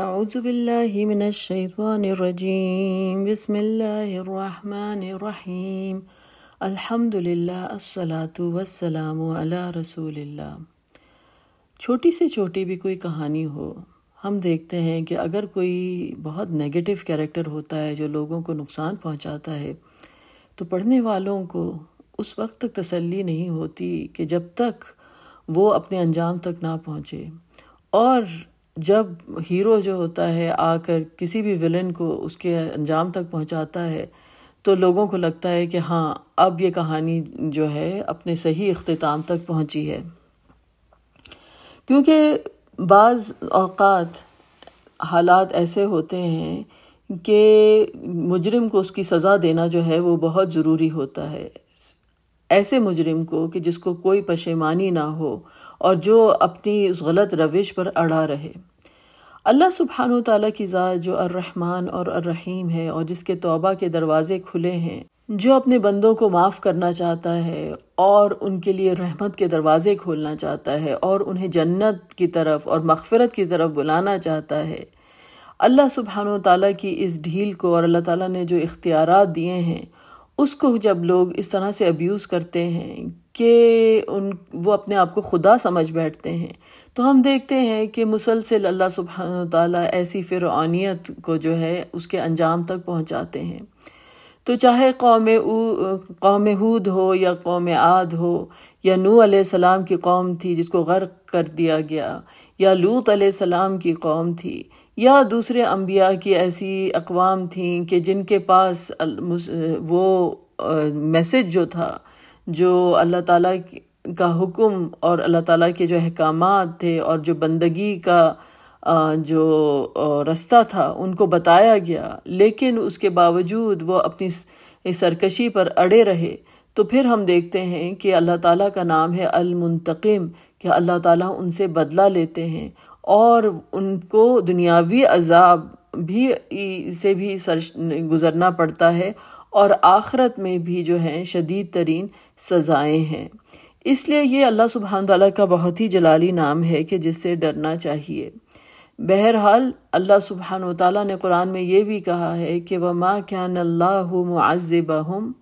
أعوذ بالله من الشيطان الرجيم بسم छोटी से छोटी भी कोई कहानी हो हम देखते हैं कि अगर कोई बहुत नेगेटिव कैरेक्टर होता है जो लोगों को नुकसान पहुंचाता है तो पढ़ने वालों को उस वक्त तक तसल्ली नहीं होती कि जब तक वो अपने अंजाम तक ना पहुंचे और जब हीरो जो होता है आकर किसी भी विलन को उसके अंजाम तक पहुंचाता है तो लोगों को लगता है कि हाँ अब ये कहानी जो है अपने सही अख्ताम तक पहुंची है क्योंकि बाज़ अवकात हालात ऐसे होते हैं कि मुजरिम को उसकी सज़ा देना जो है वो बहुत ज़रूरी होता है ऐसे मुजरिम को कि जिसको कोई पशेमानी ना हो और जो अपनी उस गलत रविश पर अड़ा रहे अल्लाह सुबहान ताली की ज़ात जो अर्रहमान और अर्रहीम है और जिसके तोबा के दरवाज़े खुले हैं जो अपने बंदों को माफ़ करना चाहता है और उनके लिए रहमत के दरवाज़े खोलना चाहता है और उन्हें जन्नत की तरफ और मगफरत की तरफ बुलाना चाहता है अल्लाह सुबहान ताली की इस ढील को और अल्लाह ताली ने जो इख्तियार दिए हैं उसको जब लोग इस तरह से अब्यूज़ करते हैं कि उन वो अपने आप को खुदा समझ बैठते हैं तो हम देखते हैं कि मुसलसल अल्लाह सुबह ताली ऐसी फ़िरौनीत को जो है उसके अंजाम तक पहुँचाते हैं तो चाहे कौम कौम हूद हो या कौम आद हो या नू सलाम की कौम थी जिसको गर्क कर दिया गया या लूत सलाम की कौम थी या दूसरे अम्बिया की ऐसी अकवाम थी कि जिनके पास वो मैसेज जो था जो अल्लाह ताला का हुक्म और अल्लाह ताला के जो अहकाम थे और जो बंदगी का जो रास्ता था उनको बताया गया लेकिन उसके बावजूद वो अपनी सरकशी पर अड़े रहे तो फिर हम देखते हैं कि अल्लाह ताला का नाम है अलमुंतकीम कि अल्लाह ताला उनसे बदला लेते हैं और उनको दुनियावी अजाब भी से भी सर गुज़रना पड़ता है और आखरत में भी जो है शदीद तरीन सज़ाएँ हैं इसलिए ये अल्लाह सुबहान तला का बहुत ही जलाली नाम है कि जिससे डरना चाहिए बहरहाल अल्लाह सुबहान तला ने कुरान में ये भी कहा है कि व माँ क्यान अल्लाह हम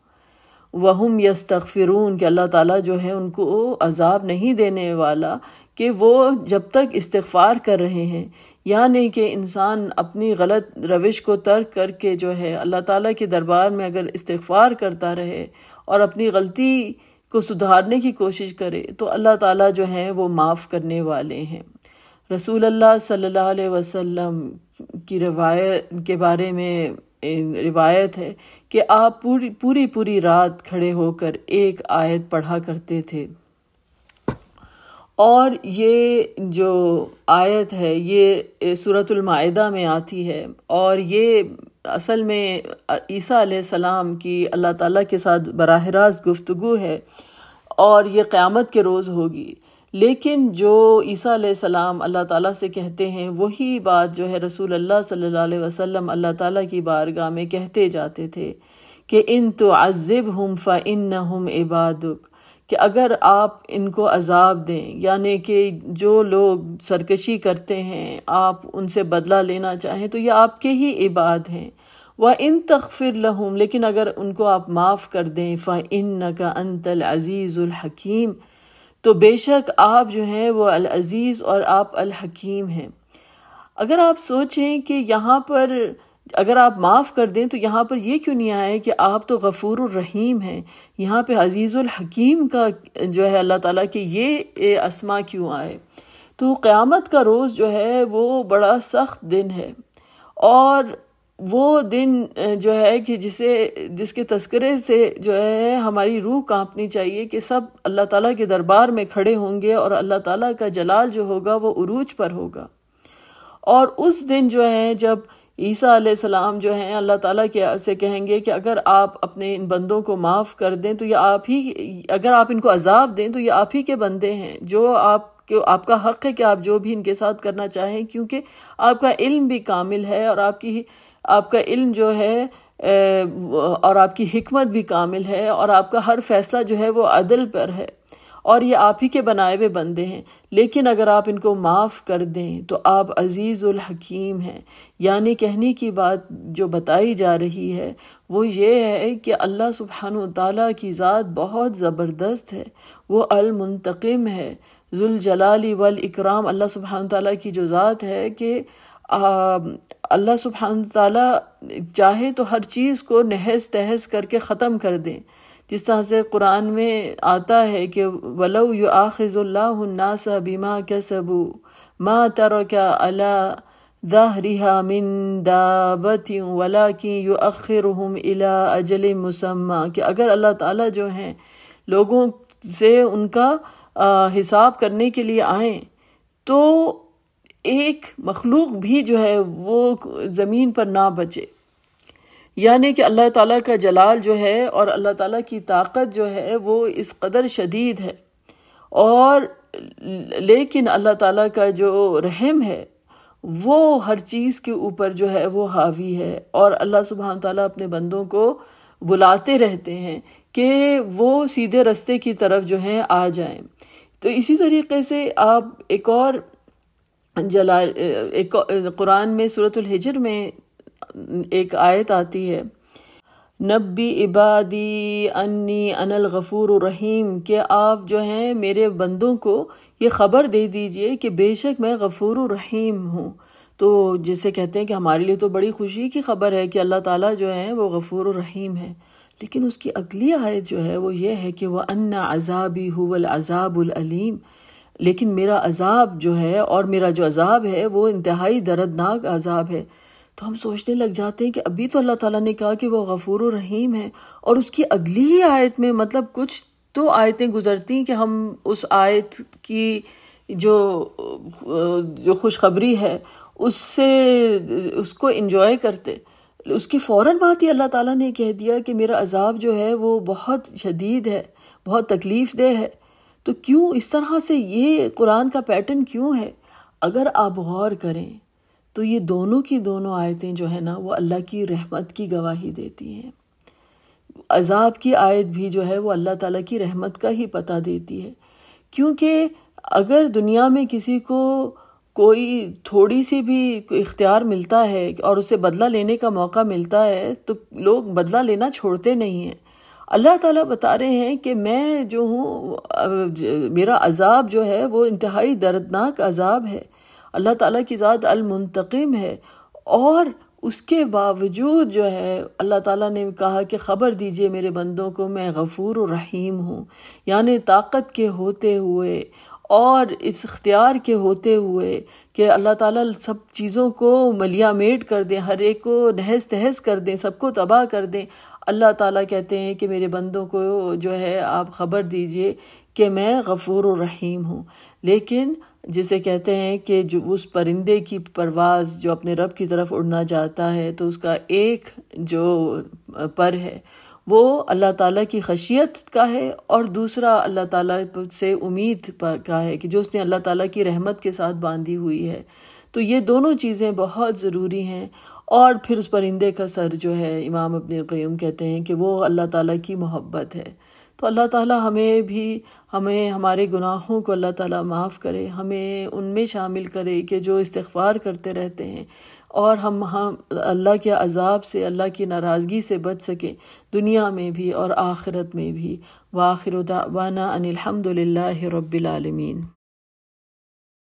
वहम यस्तफ़िरून कि अल्लाह ताला जो है उनको अजाब नहीं देने वाला कि वो जब तक इस्तफ़ार कर रहे हैं यानी कि इंसान अपनी गलत रविश को तर्क करके जो है अल्लाह ताला के दरबार में अगर इस्तफ़ार करता रहे और अपनी गलती को सुधारने की कोशिश करे तो अल्लाह ताला जो है वो माफ़ करने वाले हैं रसूल अल्लाह सल्लल्लाहु अलैहि वसल्लम की रवायत के बारे में रिवायत है कि आप पूरी पूरी पूरी रात खड़े होकर एक आयत पढ़ा करते थे और ये जो आयत है ये सूरतमायदा में आती है और ये असल में ईसा सलाम की अल्लाह ताला के साथ बरह रास्त गुफ्तु है और ये क़्यामत के रोज़ होगी लेकिन जो ईसा सलाम अल्लाह ताला से कहते हैं वही बात जो है रसूल अल्लाह सल्लल्लाहु अलैहि वसल्लम अल्लाह ताला की बारगाह में कहते जाते थे कि इन तो अज़ब हम फ़ा इन हम इबादुक कि अगर आप इनको अजाब दें यानी कि जो लोग सरकशी करते हैं आप उनसे बदला लेना चाहें तो ये आपके ही इबाद हैं व इन तखफिर लहूम लेकिन अगर उनको आप माफ़ कर दें फ़ इन का अजीज़ुल हकीम तो बेशक आप जो हैं वो अज़ीज़ और आप हकीम हैं अगर आप सोचें कि यहाँ पर अगर आप माफ़ कर दें तो यहाँ पर यह क्यों नहीं आया कि आप तो गफूर रहीम हैं यहाँ पे अजीज़ुल हकीम का जो है अल्लाह ताला के ये आसमा क्यों आए तो क़यामत का रोज़ जो है वो बड़ा सख्त दिन है और वो दिन जो है कि जिसे जिसके तस्करे से जो है हमारी रूह कांपनी चाहिए कि सब अल्लाह ताला के दरबार में खड़े होंगे और अल्लाह ताला का जलाल जो होगा वो उरूज पर होगा और उस दिन जो है जब ईसा आसमाम जो हैं अल्लाह ताला के से कहेंगे कि अगर आप अपने इन बंदों को माफ़ कर दें तो ये आप ही अगर आप इनको अजाब दें तो ये आप ही के बंदे हैं जो आप कि आपका हक़ है कि आप जो भी इनके साथ करना चाहें क्योंकि आपका इल्म भी कामिल है और आपकी आपका इल्म जो है और आपकी हमत भी कामिल है और आपका हर फैसला जो है वो अदल पर है और ये आप ही के बनाए हुए बंदे हैं लेकिन अगर आप इनको माफ़ कर दें तो आप अज़ीज़ुल हकीम हैं यानी कहने की बात जो बताई जा रही है वो ये है कि अल्लाह सुबहान ताली की ज़ात बहुत ज़बरदस्त है वो अलमुंतकम है जुलजलाली वल इकराम अल्लाह सुबहान ताली की जो ज़ात है कि अल्लाह सुबहान ताली चाहे तो हर चीज़ को नहस तहस करके ख़त्म कर दें जिस तरह से कुरान में आता है कि वलऊ यु आखिज़ुल्लास बीमा के सबू माँ तर क्या अला ज़ाहरिहा मिन दाबती वला कि यु हम अला अजल मुसम्मा कि अगर अल्लाह ताला जो हैं लोगों से उनका आ, हिसाब करने के लिए आए तो एक मखलूक भी जो है वो ज़मीन पर ना बचे यानी कि अल्लाह ताला का जलाल जो है और अल्लाह ताला की ताकत जो है वो इस कदर शदीद है और लेकिन अल्लाह ताला का जो रहम है वो हर चीज़ के ऊपर जो है वो हावी है और अल्लाह सुबहान ताला अपने बंदों को बुलाते रहते हैं कि वो सीधे रास्ते की तरफ जो है आ जाएं तो इसी तरीके से आप एक और जला एक कुरान में सूरत हिजर में एक आयत आती है नब्बी इबादी अन्नी अनल गफ़ूर रहीम के आप जो हैं मेरे बंदों को ये ख़बर दे दीजिए कि बेशक मैं गफ़ूर रहीम हूँ तो जैसे कहते हैं कि हमारे लिए तो बड़ी खुशी की खबर है कि अल्लाह ताला जो है वो गफ़ूर रहीम है लेकिन उसकी अगली आयत जो है वो ये है कि वह अन्ना अजाबी हुवल अजाबुलअलीम लेकिन मेरा अजाब जो है और मेरा जो अजाब है वो इंतहाई दर्दनाक अजाब है तो हम सोचने लग जाते हैं कि अभी तो अल्लाह ताला ने कहा कि वो गफूर रहीम है और उसकी अगली ही आयत में मतलब कुछ तो आयतें गुजरती कि हम उस आयत की जो जो खुशखबरी है उससे उसको इंजॉय करते उसकी फ़ौर बात ही अल्लाह ताला ने कह दिया कि मेरा अजाब जो है वो बहुत शदीद है बहुत तकलीफ़ दह है तो क्यों इस तरह से ये कुरान का पैटर्न क्यों है अगर आप गौर करें तो ये दोनों की दोनों आयतें जो है ना वो अल्लाह की रहमत की गवाही देती हैं अजाब की आयत भी जो है वो अल्लाह ताला की रहमत का ही पता देती है क्योंकि अगर दुनिया में किसी को कोई थोड़ी सी भी इख्तियार मिलता है और उसे बदला लेने का मौका मिलता है तो लोग बदला लेना छोड़ते नहीं हैं अल्लाह ताला बता रहे हैं कि मैं जो हूँ मेरा अजाब जो है वो इंतहाई दर्दनाक अजाब है अल्लाह ताला की ज़ात अलमुंतकम है और उसके बावजूद जो है अल्लाह ताला ने कहा कि ख़बर दीजिए मेरे बंदों को मैं गफ़ूर रहीम हूँ यानि ताकत के होते हुए और इस इख्तियार के होते हुए कि अल्लाह ताला सब चीज़ों को मलिया मेट कर दें हर एक को नहस तहस कर दें सबको तबाह कर दें अल्लाह ताला कहते हैं कि मेरे बंदों को जो है आप ख़बर दीजिए कि मैं गफ़ूर रहीम हूँ लेकिन जिसे कहते हैं कि जो उस परिंदे की परवाज़ जो अपने रब की तरफ उड़ना चाहता है तो उसका एक जो पर है वो अल्लाह ताला की खशियत का है और दूसरा अल्लाह ताला से उम्मीद का है कि जो उसने अल्लाह ताला की रहमत के साथ बांधी हुई है तो ये दोनों चीज़ें बहुत ज़रूरी हैं और फिर उस परिंदे का सर जो है इमाम अपने क्यूम कहते हैं कि वो अल्लाह ताला की मोहब्बत है तो अल्लाह ताला हमें भी हमें हमारे गुनाहों को अल्लाह ताला माफ़ करे हमें उनमें शामिल करे कि जो इस्तार करते रहते हैं और हम हम अल्लाह के अजाब से अल्लाह की नाराज़गी से बच सकें दुनिया में भी और आखिरत में भी वाखिर दावाना अनिलहमदिल्ला रबालमीन